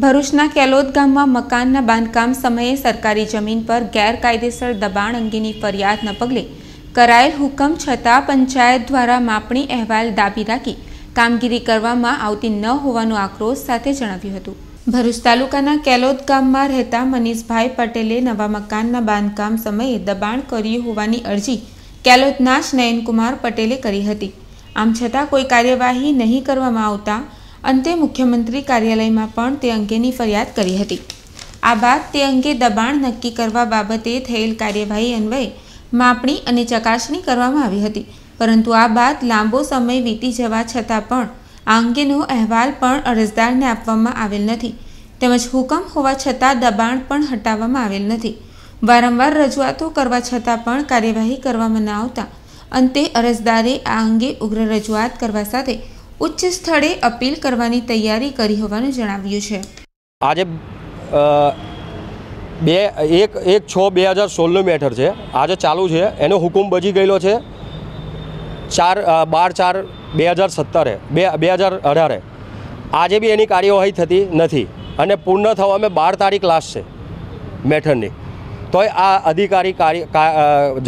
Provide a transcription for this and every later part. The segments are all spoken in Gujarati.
ભરૂચના કેલોદ ગામમાં મકાનના બાંધકામ સમયે સરકારી જમીન પર ગેરકાયદેસર દબાણ અંગેની ફરિયાદના પગલે કરાયેલ હુકમ છતાં પંચાયત દ્વારા માપણી અહેવાલ દાબી રાખી કામગીરી કરવામાં આવતી ન હોવાનો આક્રોશ સાથે જણાવ્યું હતું ભરૂચ તાલુકાના કેલોદ ગામમાં રહેતા મનીષભાઈ પટેલે નવા મકાનના બાંધકામ સમયે દબાણ કર્યું હોવાની અરજી કેલોદના જ નયનકુમાર પટેલે કરી હતી આમ છતાં કોઈ કાર્યવાહી નહીં કરવામાં આવતા અંતે મુખ્યમંત્રી કાર્યાલયમાં પણ તે અંગેની ફરિયાદ કરી હતી આ બાદ તે અંગે દબાણ નક્કી કરવા બાબતે થયેલ કાર્યવાહી અન્વયે માપણી અને ચકાસણી કરવામાં આવી હતી પરંતુ આ બાદ લાંબો સમય વીતી જવા છતાં પણ આ અંગેનો અહેવાલ પણ અરજદારને આપવામાં આવેલ નથી તેમજ હુકમ હોવા છતાં દબાણ પણ હટાવવામાં આવેલ નથી વારંવાર રજૂઆતો કરવા છતાં પણ કાર્યવાહી કરવામાં ન આવતા અંતે અરજદારે આ અંગે ઉગ્ર રજૂઆત કરવા સાથે ઉચ્ચ સ્થળે અપીલ કરવાની તૈયારી કરી હોવાનું જણાવ્યું છે આજે બે એક એક છ બે હજાર સોળનું મેટર છે આજે ચાલુ છે એનો હુકુમ બજી ગયેલો છે ચાર બાર ચાર બે હજાર સત્તરે બે બે હજાર અઢારે આજે બી એની કાર્યવાહી થતી નથી અને પૂર્ણ થવામાં બાર તારીખ લાસ્ટ છે મેટરની તોય આ અધિકારી કાર્ય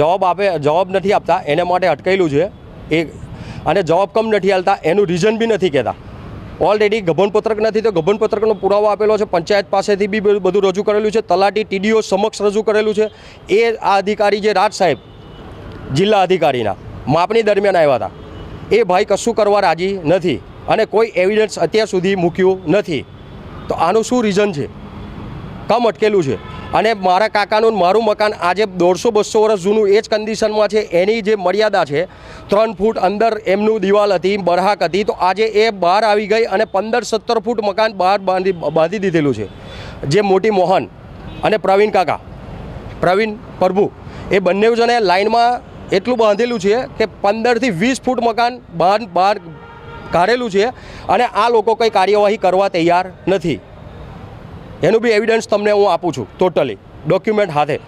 જવાબ આપે જવાબ નથી આપતા એને માટે અટકેલું છે એ અને જવાબ કમ નથી હાલતા એનું રીઝન બી નથી કહેતા ઓલરેડી ગભનપત્રક નથી તો ગભનપત્રકનો પુરાવો આપેલો છે પંચાયત પાસેથી બી બધું રજૂ કરેલું છે તલાટી ટીડીઓ સમક્ષ રજૂ કરેલું છે એ આ અધિકારી જે રાજ સાહેબ જિલ્લા અધિકારીના માપણી દરમિયાન આવ્યા હતા એ ભાઈ કશું કરવા રાજી નથી અને કોઈ એવિડન્સ અત્યાર સુધી મૂક્યું નથી તો આનું શું રીઝન છે કમ અટકેલું છે અને મારા કાકાનું મારું મકાન આજે દોઢસો બસો વર્ષ જૂનું એ જ કન્ડિશનમાં છે એની જે મર્યાદા છે ત્રણ ફૂટ અંદર એમનું દિવાલ હતી બરહાક હતી તો આજે એ બહાર આવી ગઈ અને પંદર સત્તર ફૂટ મકાન બહાર બાંધી બાંધી દીધેલું છે જે મોટી મોહન અને પ્રવીણ કાકા પ્રવીણ પ્રભુ એ બંને જણે લાઇનમાં એટલું બાંધેલું છે કે પંદરથી વીસ ફૂટ મકાન બહાર બહાર કાઢેલું છે અને આ લોકો કંઈ કાર્યવાહી કરવા તૈયાર નથી એનું બી એવિડન્સ તમને હું આપું છું ટોટલી ડોક્યુમેન્ટ સાથે